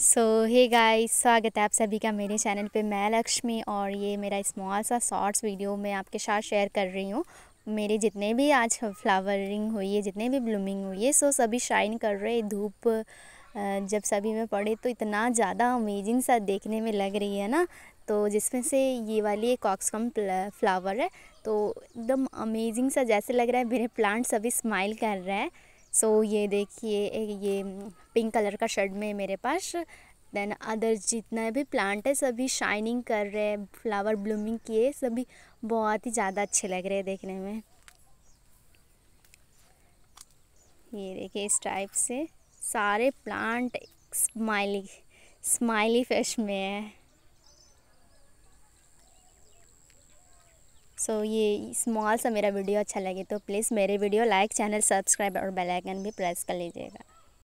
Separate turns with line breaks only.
सो hey guys स्वागत है आप सभी का मेरे चैनल पे मैं लक्ष्मी और ये मेरा स्मॉल सा शॉर्ट्स वीडियो मैं आपके साथ शेयर कर रही हूँ मेरे जितने भी आज फ्लावरिंग हुई है जितने भी ब्लूमिंग हुई है सो सभी शाइन कर रहे धूप जब सभी में पड़े तो इतना ज़्यादा अमेजिंग सा देखने में लग रही है ना तो जिसमें से ये वाली एक ऑक्सकम फ्लावर है तो एकदम अमेजिंग सा जैसे लग रहा है मेरे प्लांट सभी स्माइल कर रहे हैं सो ये देखिए ये पिंक कलर का शर्ट में मेरे पास देन अदर जितना भी प्लांट है सभी शाइनिंग कर रहे हैं फ्लावर ब्लूमिंग किए सभी बहुत ही ज़्यादा अच्छे लग रहे हैं देखने में ये देखिए इस टाइप से सारे प्लांट स्माइली स्माइली फेस में है सो so, ये स्मॉल सा मेरा वीडियो अच्छा लगे तो प्लीज़ मेरे वीडियो लाइक चैनल सब्सक्राइब और बेल आइकन भी प्रेस कर लीजिएगा